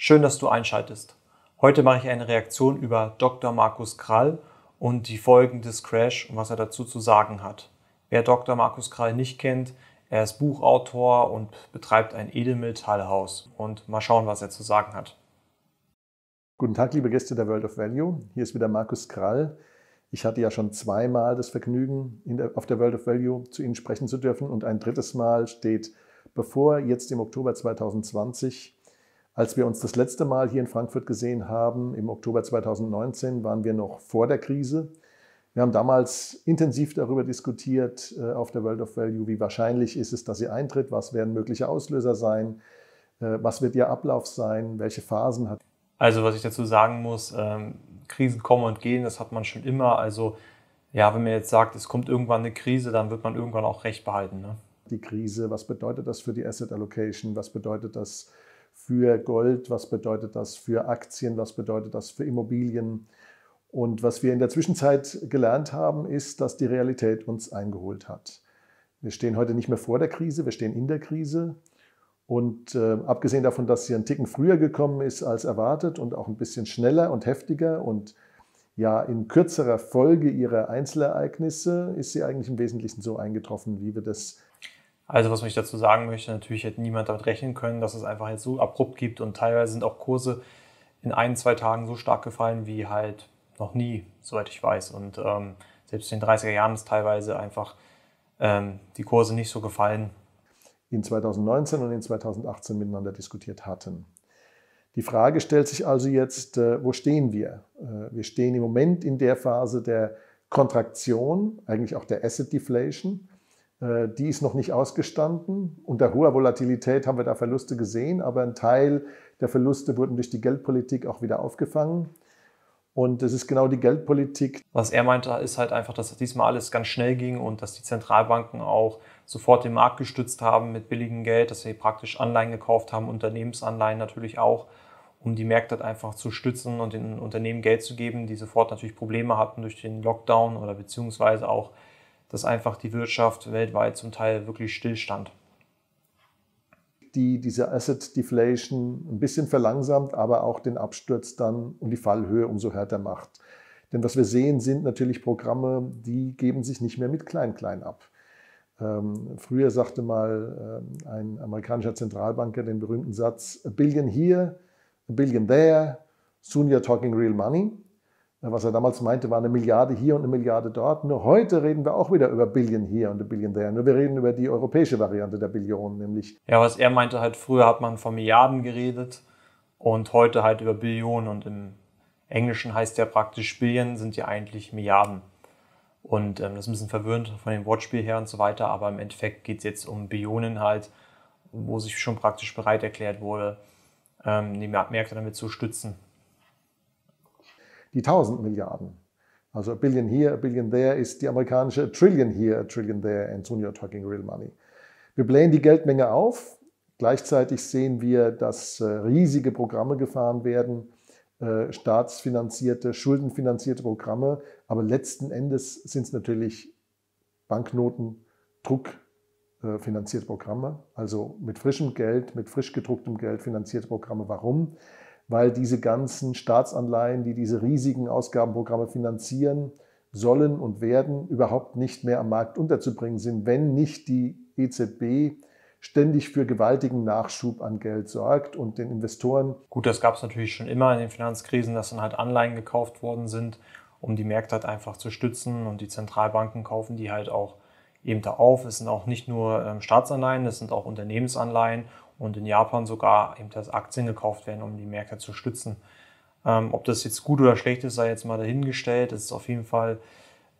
Schön, dass du einschaltest. Heute mache ich eine Reaktion über Dr. Markus Krall und die Folgen des Crash und was er dazu zu sagen hat. Wer Dr. Markus Krall nicht kennt, er ist Buchautor und betreibt ein Edelmetallhaus. Und mal schauen, was er zu sagen hat. Guten Tag, liebe Gäste der World of Value. Hier ist wieder Markus Krall. Ich hatte ja schon zweimal das Vergnügen, der, auf der World of Value zu Ihnen sprechen zu dürfen. Und ein drittes Mal steht bevor, jetzt im Oktober 2020 als wir uns das letzte Mal hier in Frankfurt gesehen haben, im Oktober 2019, waren wir noch vor der Krise. Wir haben damals intensiv darüber diskutiert äh, auf der World of Value, wie wahrscheinlich ist es, dass sie eintritt, was werden mögliche Auslöser sein, äh, was wird ihr Ablauf sein, welche Phasen hat. Also was ich dazu sagen muss, ähm, Krisen kommen und gehen, das hat man schon immer. Also ja, wenn man jetzt sagt, es kommt irgendwann eine Krise, dann wird man irgendwann auch recht behalten. Ne? Die Krise, was bedeutet das für die Asset Allocation, was bedeutet das für Gold, was bedeutet das für Aktien, was bedeutet das für Immobilien. Und was wir in der Zwischenzeit gelernt haben, ist, dass die Realität uns eingeholt hat. Wir stehen heute nicht mehr vor der Krise, wir stehen in der Krise. Und äh, abgesehen davon, dass sie einen Ticken früher gekommen ist als erwartet und auch ein bisschen schneller und heftiger und ja in kürzerer Folge ihrer Einzelereignisse, ist sie eigentlich im Wesentlichen so eingetroffen, wie wir das also was ich dazu sagen möchte, natürlich hätte niemand damit rechnen können, dass es einfach jetzt so abrupt gibt und teilweise sind auch Kurse in ein, zwei Tagen so stark gefallen wie halt noch nie, soweit ich weiß. Und ähm, selbst in den 30er Jahren ist teilweise einfach ähm, die Kurse nicht so gefallen. In 2019 und in 2018 miteinander diskutiert hatten. Die Frage stellt sich also jetzt, äh, wo stehen wir? Äh, wir stehen im Moment in der Phase der Kontraktion, eigentlich auch der Asset Deflation. Äh, die ist noch nicht ausgestanden. Unter hoher Volatilität haben wir da Verluste gesehen, aber ein Teil der Verluste wurden durch die Geldpolitik auch wieder aufgefangen. Und es ist genau die Geldpolitik. Was er meinte, ist halt einfach, dass diesmal alles ganz schnell ging und dass die Zentralbanken auch sofort den Markt gestützt haben mit billigem Geld, dass sie praktisch Anleihen gekauft haben, Unternehmensanleihen natürlich auch, um die Märkte halt einfach zu stützen und den Unternehmen Geld zu geben, die sofort natürlich Probleme hatten durch den Lockdown oder beziehungsweise auch dass einfach die Wirtschaft weltweit zum Teil wirklich stillstand. Die diese Asset Deflation ein bisschen verlangsamt, aber auch den Absturz dann und die Fallhöhe umso härter macht. Denn was wir sehen, sind natürlich Programme, die geben sich nicht mehr mit Klein-Klein ab. Ähm, früher sagte mal ähm, ein amerikanischer Zentralbanker den berühmten Satz: A billion here, a billion there, soon you're talking real money was er damals meinte, war eine Milliarde hier und eine Milliarde dort. Nur heute reden wir auch wieder über Billion hier und Billion there. Nur wir reden über die europäische Variante der Billionen, nämlich. Ja, was er meinte, halt früher hat man von Milliarden geredet und heute halt über Billionen. Und im Englischen heißt ja praktisch Billion sind ja eigentlich Milliarden. Und ähm, das ist ein bisschen verwirrend von dem Wortspiel her und so weiter, aber im Endeffekt geht es jetzt um Billionen halt, wo sich schon praktisch bereit erklärt wurde, ähm, die Märkte damit zu stützen die 1000 Milliarden. Also a billion here, a billion there ist die amerikanische a trillion here, a trillion there and soon you're talking real money. Wir blähen die Geldmenge auf. Gleichzeitig sehen wir, dass äh, riesige Programme gefahren werden, äh, staatsfinanzierte, schuldenfinanzierte Programme. Aber letzten Endes sind es natürlich Banknoten, Druckfinanzierte äh, Programme, also mit frischem Geld, mit frisch gedrucktem Geld finanzierte Programme. Warum? weil diese ganzen Staatsanleihen, die diese riesigen Ausgabenprogramme finanzieren, sollen und werden überhaupt nicht mehr am Markt unterzubringen sind, wenn nicht die EZB ständig für gewaltigen Nachschub an Geld sorgt und den Investoren. Gut, das gab es natürlich schon immer in den Finanzkrisen, dass dann halt Anleihen gekauft worden sind, um die Märkte halt einfach zu stützen und die Zentralbanken kaufen die halt auch eben da auf. Es sind auch nicht nur ähm, Staatsanleihen, es sind auch Unternehmensanleihen und in Japan sogar eben das Aktien gekauft werden, um die Märkte zu stützen. Ähm, ob das jetzt gut oder schlecht ist, sei jetzt mal dahingestellt. Das ist auf jeden Fall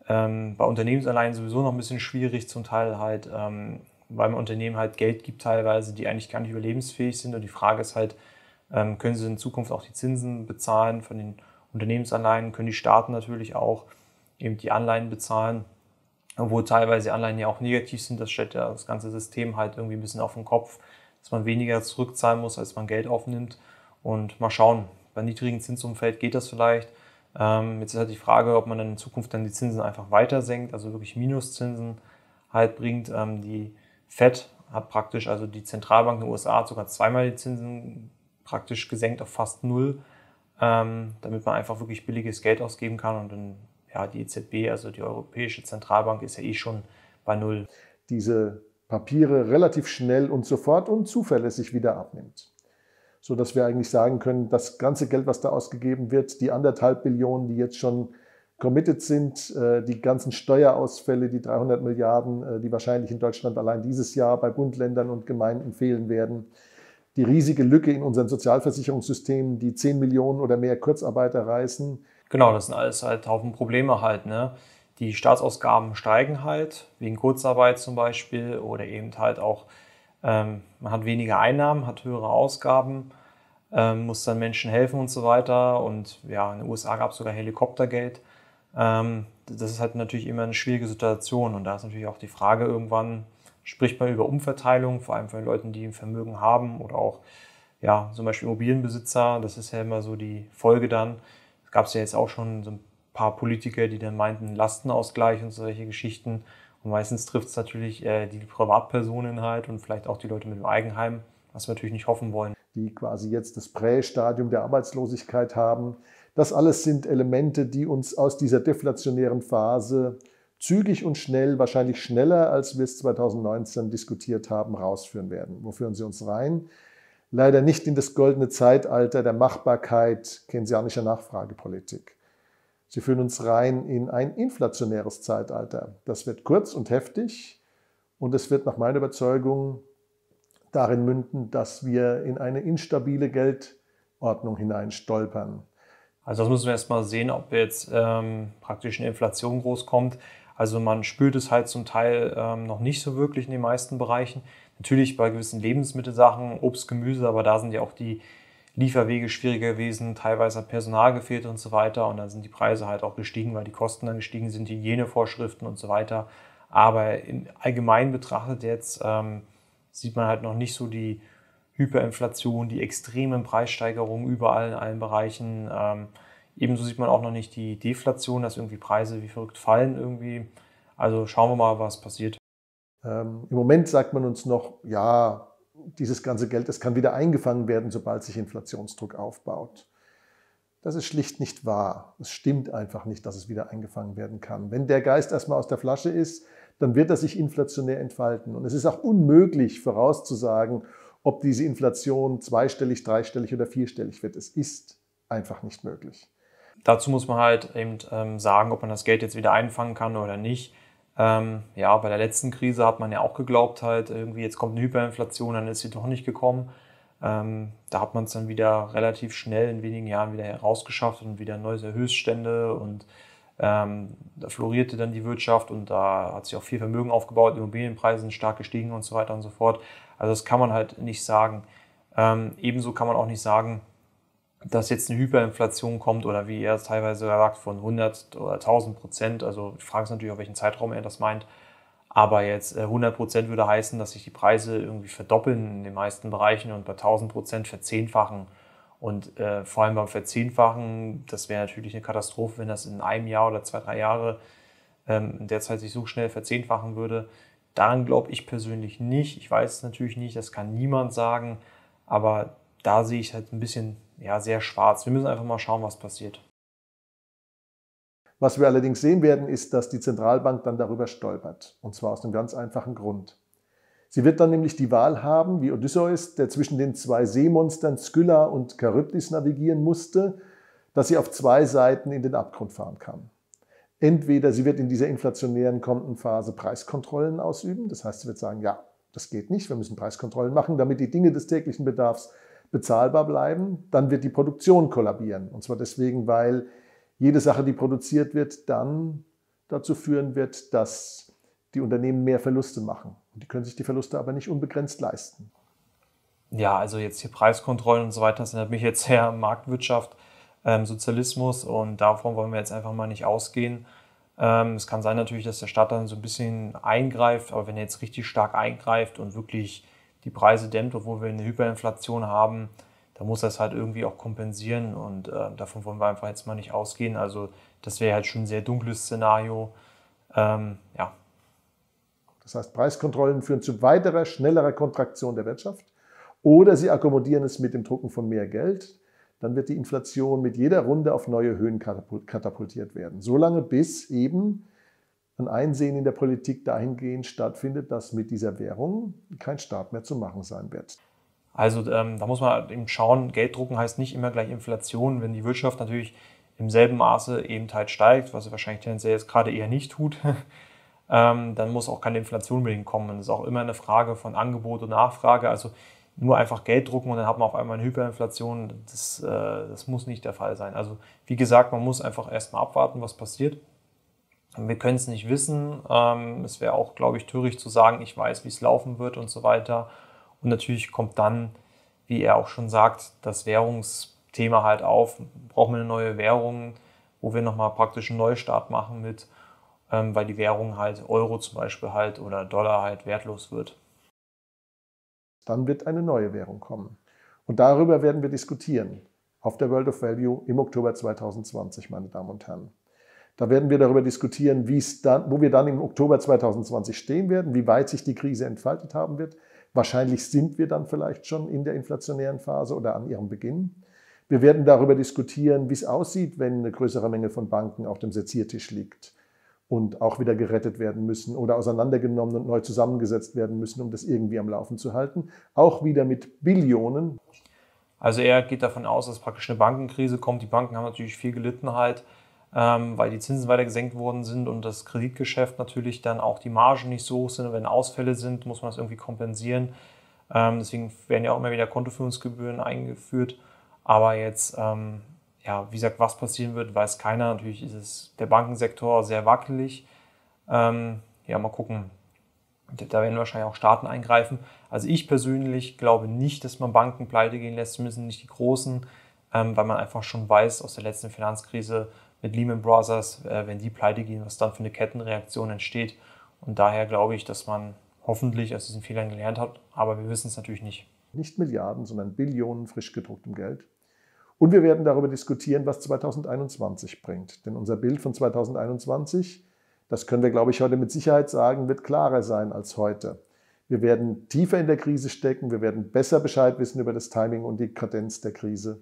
ähm, bei Unternehmensanleihen sowieso noch ein bisschen schwierig, zum Teil halt, ähm, weil man Unternehmen halt Geld gibt teilweise, die eigentlich gar nicht überlebensfähig sind. Und die Frage ist halt, ähm, können sie in Zukunft auch die Zinsen bezahlen von den Unternehmensanleihen? Können die Staaten natürlich auch eben die Anleihen bezahlen? Obwohl teilweise Anleihen ja auch negativ sind, das stellt ja das ganze System halt irgendwie ein bisschen auf den Kopf dass man weniger zurückzahlen muss, als man Geld aufnimmt. Und mal schauen, bei niedrigem Zinsumfeld geht das vielleicht. Ähm, jetzt ist halt die Frage, ob man dann in Zukunft dann die Zinsen einfach weiter senkt, also wirklich Minuszinsen halt bringt. Ähm, die FED hat praktisch, also die Zentralbank der USA hat sogar zweimal die Zinsen praktisch gesenkt auf fast null, ähm, damit man einfach wirklich billiges Geld ausgeben kann. Und dann, ja, die EZB, also die Europäische Zentralbank, ist ja eh schon bei null. Diese Papiere relativ schnell und sofort und zuverlässig wieder abnimmt. So dass wir eigentlich sagen können, das ganze Geld, was da ausgegeben wird, die anderthalb Billionen, die jetzt schon committed sind, äh, die ganzen Steuerausfälle, die 300 Milliarden, äh, die wahrscheinlich in Deutschland allein dieses Jahr bei Bund, Ländern und Gemeinden fehlen werden, die riesige Lücke in unseren Sozialversicherungssystemen, die 10 Millionen oder mehr Kurzarbeiter reißen. Genau, das sind alles halt Haufen Probleme halt, ne? Die Staatsausgaben steigen halt, wegen Kurzarbeit zum Beispiel oder eben halt auch, ähm, man hat weniger Einnahmen, hat höhere Ausgaben, ähm, muss dann Menschen helfen und so weiter. Und ja, in den USA gab es sogar Helikoptergeld. Ähm, das ist halt natürlich immer eine schwierige Situation und da ist natürlich auch die Frage irgendwann, spricht man über Umverteilung, vor allem von Leuten, die ein Vermögen haben oder auch ja, zum Beispiel Immobilienbesitzer, das ist ja immer so die Folge dann. Es gab es ja jetzt auch schon so ein paar Politiker, die dann meinten, Lastenausgleich und solche Geschichten. Und meistens trifft es natürlich äh, die Privatpersonen halt und vielleicht auch die Leute mit dem Eigenheim, was wir natürlich nicht hoffen wollen. Die quasi jetzt das Prästadium der Arbeitslosigkeit haben. Das alles sind Elemente, die uns aus dieser deflationären Phase zügig und schnell, wahrscheinlich schneller, als wir es 2019 diskutiert haben, rausführen werden. Wo führen sie uns rein? Leider nicht in das goldene Zeitalter der Machbarkeit keynesianischer Nachfragepolitik. Sie führen uns rein in ein inflationäres Zeitalter. Das wird kurz und heftig und es wird nach meiner Überzeugung darin münden, dass wir in eine instabile Geldordnung hineinstolpern. Also das müssen wir erstmal sehen, ob jetzt ähm, praktisch eine Inflation groß kommt. Also man spürt es halt zum Teil ähm, noch nicht so wirklich in den meisten Bereichen. Natürlich bei gewissen Lebensmittelsachen, Obst, Gemüse, aber da sind ja auch die Lieferwege schwieriger gewesen, teilweise hat Personal gefehlt und so weiter. Und dann sind die Preise halt auch gestiegen, weil die Kosten dann gestiegen sind, Hygienevorschriften und so weiter. Aber in, allgemein betrachtet jetzt ähm, sieht man halt noch nicht so die Hyperinflation, die extremen Preissteigerungen überall in allen Bereichen. Ähm, ebenso sieht man auch noch nicht die Deflation, dass irgendwie Preise wie verrückt fallen irgendwie. Also schauen wir mal, was passiert. Ähm, Im Moment sagt man uns noch, ja, dieses ganze Geld, das kann wieder eingefangen werden, sobald sich Inflationsdruck aufbaut. Das ist schlicht nicht wahr. Es stimmt einfach nicht, dass es wieder eingefangen werden kann. Wenn der Geist erstmal aus der Flasche ist, dann wird er sich inflationär entfalten. Und es ist auch unmöglich vorauszusagen, ob diese Inflation zweistellig, dreistellig oder vierstellig wird. Es ist einfach nicht möglich. Dazu muss man halt eben ähm, sagen, ob man das Geld jetzt wieder einfangen kann oder nicht. Ähm, ja, bei der letzten Krise hat man ja auch geglaubt, halt irgendwie jetzt kommt eine Hyperinflation, dann ist sie doch nicht gekommen. Ähm, da hat man es dann wieder relativ schnell in wenigen Jahren wieder herausgeschafft und wieder neue Höchststände und ähm, da florierte dann die Wirtschaft und da hat sich auch viel Vermögen aufgebaut, Immobilienpreise sind stark gestiegen und so weiter und so fort. Also das kann man halt nicht sagen. Ähm, ebenso kann man auch nicht sagen, dass jetzt eine Hyperinflation kommt oder wie er es teilweise sagt, von 100 oder 1000 Prozent. Also ich frage es natürlich, auf welchen Zeitraum er das meint. Aber jetzt 100 äh, Prozent würde heißen, dass sich die Preise irgendwie verdoppeln in den meisten Bereichen und bei 1000 Prozent verzehnfachen. Und äh, vor allem beim Verzehnfachen, das wäre natürlich eine Katastrophe, wenn das in einem Jahr oder zwei, drei Jahre ähm, derzeit sich so schnell verzehnfachen würde. Daran glaube ich persönlich nicht. Ich weiß es natürlich nicht, das kann niemand sagen. Aber da sehe ich halt ein bisschen ja, sehr schwarz. Wir müssen einfach mal schauen, was passiert. Was wir allerdings sehen werden, ist, dass die Zentralbank dann darüber stolpert. Und zwar aus einem ganz einfachen Grund. Sie wird dann nämlich die Wahl haben, wie Odysseus, der zwischen den zwei Seemonstern Skylla und Charybdis navigieren musste, dass sie auf zwei Seiten in den Abgrund fahren kann. Entweder sie wird in dieser inflationären kommenden Phase Preiskontrollen ausüben, das heißt, sie wird sagen, ja, das geht nicht, wir müssen Preiskontrollen machen, damit die Dinge des täglichen Bedarfs bezahlbar bleiben, dann wird die Produktion kollabieren. Und zwar deswegen, weil jede Sache, die produziert wird, dann dazu führen wird, dass die Unternehmen mehr Verluste machen. Und die können sich die Verluste aber nicht unbegrenzt leisten. Ja, also jetzt hier Preiskontrollen und so weiter, das erinnert mich jetzt her Marktwirtschaft, ähm, Sozialismus und davon wollen wir jetzt einfach mal nicht ausgehen. Ähm, es kann sein natürlich, dass der Staat dann so ein bisschen eingreift, aber wenn er jetzt richtig stark eingreift und wirklich die Preise dämmt, obwohl wir eine Hyperinflation haben, da muss das halt irgendwie auch kompensieren und äh, davon wollen wir einfach jetzt mal nicht ausgehen. Also das wäre halt schon ein sehr dunkles Szenario. Ähm, ja. Das heißt, Preiskontrollen führen zu weiterer, schnellerer Kontraktion der Wirtschaft oder sie akkommodieren es mit dem Drucken von mehr Geld. Dann wird die Inflation mit jeder Runde auf neue Höhen katapultiert werden. Solange bis eben ein Einsehen in der Politik dahingehend stattfindet, dass mit dieser Währung kein Staat mehr zu machen sein wird. Also ähm, da muss man eben schauen, Geld drucken heißt nicht immer gleich Inflation, wenn die Wirtschaft natürlich im selben Maße eben halt steigt, was sie wahrscheinlich tendenziell jetzt gerade eher nicht tut, ähm, dann muss auch keine Inflation mit kommen. Das ist auch immer eine Frage von Angebot und Nachfrage. Also nur einfach Geld drucken und dann hat man auf einmal eine Hyperinflation. Das, äh, das muss nicht der Fall sein. Also wie gesagt, man muss einfach erstmal abwarten, was passiert. Wir können es nicht wissen. Ähm, es wäre auch, glaube ich, töricht zu sagen, ich weiß, wie es laufen wird und so weiter. Und natürlich kommt dann, wie er auch schon sagt, das Währungsthema halt auf. Brauchen wir eine neue Währung, wo wir nochmal praktisch einen Neustart machen mit, ähm, weil die Währung halt Euro zum Beispiel halt oder Dollar halt wertlos wird. Dann wird eine neue Währung kommen. Und darüber werden wir diskutieren auf der World of Value im Oktober 2020, meine Damen und Herren. Da werden wir darüber diskutieren, dann, wo wir dann im Oktober 2020 stehen werden, wie weit sich die Krise entfaltet haben wird. Wahrscheinlich sind wir dann vielleicht schon in der inflationären Phase oder an ihrem Beginn. Wir werden darüber diskutieren, wie es aussieht, wenn eine größere Menge von Banken auf dem Seziertisch liegt und auch wieder gerettet werden müssen oder auseinandergenommen und neu zusammengesetzt werden müssen, um das irgendwie am Laufen zu halten. Auch wieder mit Billionen. Also er geht davon aus, dass praktisch eine Bankenkrise kommt. Die Banken haben natürlich viel gelitten halt. Ähm, weil die Zinsen weiter gesenkt worden sind und das Kreditgeschäft natürlich dann auch die Margen nicht so hoch sind. Und wenn Ausfälle sind, muss man das irgendwie kompensieren. Ähm, deswegen werden ja auch immer wieder Kontoführungsgebühren eingeführt. Aber jetzt, ähm, ja, wie gesagt, was passieren wird, weiß keiner. Natürlich ist es der Bankensektor sehr wackelig. ja, mal gucken. Da werden wahrscheinlich auch Staaten eingreifen. Also ich persönlich glaube nicht, dass man Banken pleite gehen lässt, zumindest nicht die großen ähm, weil man einfach schon weiß aus der letzten Finanzkrise mit Lehman Brothers, äh, wenn die pleite gehen, was dann für eine Kettenreaktion entsteht. Und daher glaube ich, dass man hoffentlich aus diesen Fehlern gelernt hat, aber wir wissen es natürlich nicht. Nicht Milliarden, sondern Billionen frisch gedrucktem Geld. Und wir werden darüber diskutieren, was 2021 bringt. Denn unser Bild von 2021, das können wir, glaube ich, heute mit Sicherheit sagen, wird klarer sein als heute. Wir werden tiefer in der Krise stecken, wir werden besser Bescheid wissen über das Timing und die Kadenz der Krise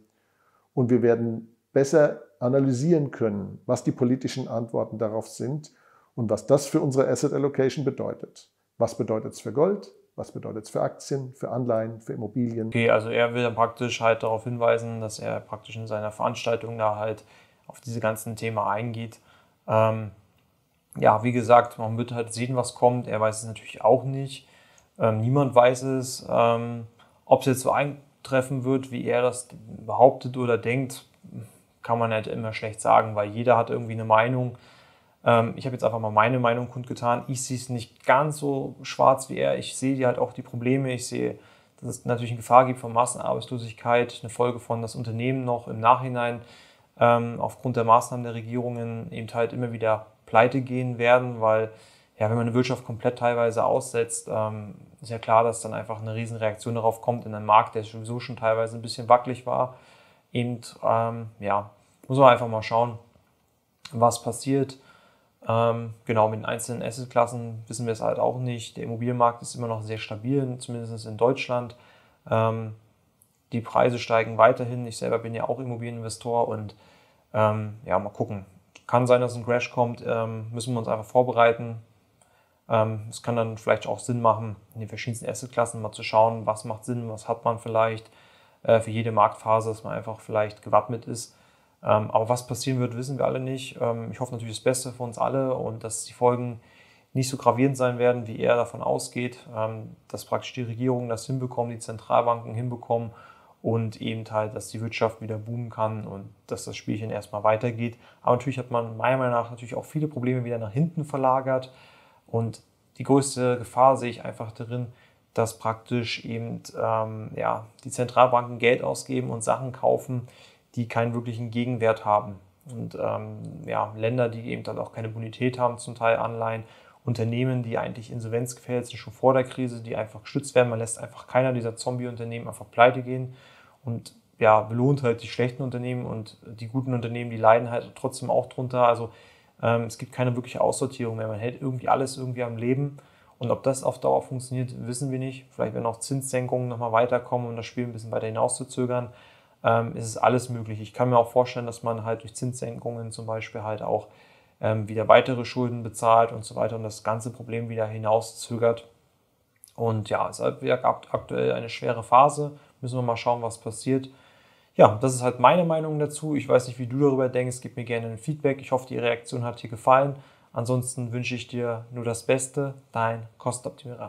und wir werden besser analysieren können, was die politischen Antworten darauf sind und was das für unsere Asset Allocation bedeutet. Was bedeutet es für Gold? Was bedeutet es für Aktien, für Anleihen, für Immobilien? Okay, also er will dann praktisch halt darauf hinweisen, dass er praktisch in seiner Veranstaltung da halt auf diese ganzen Themen eingeht. Ähm, ja, wie gesagt, man wird halt sehen, was kommt. Er weiß es natürlich auch nicht. Ähm, niemand weiß es. Ähm, ob es jetzt so ein treffen wird, wie er das behauptet oder denkt, kann man halt immer schlecht sagen, weil jeder hat irgendwie eine Meinung. Ähm, ich habe jetzt einfach mal meine Meinung kundgetan. Ich sehe es nicht ganz so schwarz wie er. Ich sehe halt auch die Probleme. Ich sehe, dass es natürlich eine Gefahr gibt von Massenarbeitslosigkeit, eine Folge von dass Unternehmen noch im Nachhinein ähm, aufgrund der Maßnahmen der Regierungen eben halt immer wieder pleite gehen werden, weil ja, wenn man eine Wirtschaft komplett teilweise aussetzt, ähm, ist ja klar, dass dann einfach eine Riesenreaktion darauf kommt in einem Markt, der sowieso schon teilweise ein bisschen wackelig war. Und ähm, ja, muss man einfach mal schauen, was passiert. Ähm, genau, mit den einzelnen Assetklassen wissen wir es halt auch nicht. Der Immobilienmarkt ist immer noch sehr stabil, zumindest in Deutschland. Ähm, die Preise steigen weiterhin. Ich selber bin ja auch Immobilieninvestor und ähm, ja, mal gucken. Kann sein, dass ein Crash kommt, ähm, müssen wir uns einfach vorbereiten ähm, es kann dann vielleicht auch Sinn machen, in den verschiedensten Assetklassen mal zu schauen, was macht Sinn, was hat man vielleicht äh, für jede Marktphase, dass man einfach vielleicht gewappnet ist. Ähm, aber was passieren wird, wissen wir alle nicht. Ähm, ich hoffe natürlich das Beste für uns alle und dass die Folgen nicht so gravierend sein werden, wie er davon ausgeht, dass praktisch die Regierungen das hinbekommen, die Zentralbanken hinbekommen und eben halt, dass die Wirtschaft wieder boomen kann und dass das Spielchen erstmal weitergeht. Aber natürlich hat man meiner Meinung nach natürlich auch viele Probleme wieder nach hinten verlagert. Und die größte Gefahr sehe ich einfach darin, dass praktisch eben ähm, ja, die Zentralbanken Geld ausgeben und Sachen kaufen, die keinen wirklichen Gegenwert haben. Und ähm, ja, Länder, die eben dann auch keine Bonität haben, zum Teil Anleihen, Unternehmen, die eigentlich insolvenzgefährdet sind, schon vor der Krise, die einfach gestützt werden. Man lässt einfach keiner dieser Zombie-Unternehmen einfach pleite gehen und ja, belohnt halt die schlechten Unternehmen und die guten Unternehmen, die leiden halt trotzdem auch drunter. Also ähm, es gibt keine wirkliche Aussortierung mehr. Man hält irgendwie alles irgendwie am Leben. Und ob das auf Dauer funktioniert, wissen wir nicht. Vielleicht werden auch Zinssenkungen nochmal weiterkommen, um das Spiel ein bisschen weiter hinauszuzögern. Ähm, es ist alles möglich. Ich kann mir auch vorstellen, dass man halt durch Zinssenkungen zum Beispiel halt auch ähm, wieder weitere Schulden bezahlt und so weiter und das ganze Problem wieder hinauszögert. Und ja, es gab aktuell eine schwere Phase. Müssen wir mal schauen, was passiert ja, das ist halt meine Meinung dazu. Ich weiß nicht, wie du darüber denkst. Gib mir gerne ein Feedback. Ich hoffe, die Reaktion hat dir gefallen. Ansonsten wünsche ich dir nur das Beste. Dein Kostoptimierer.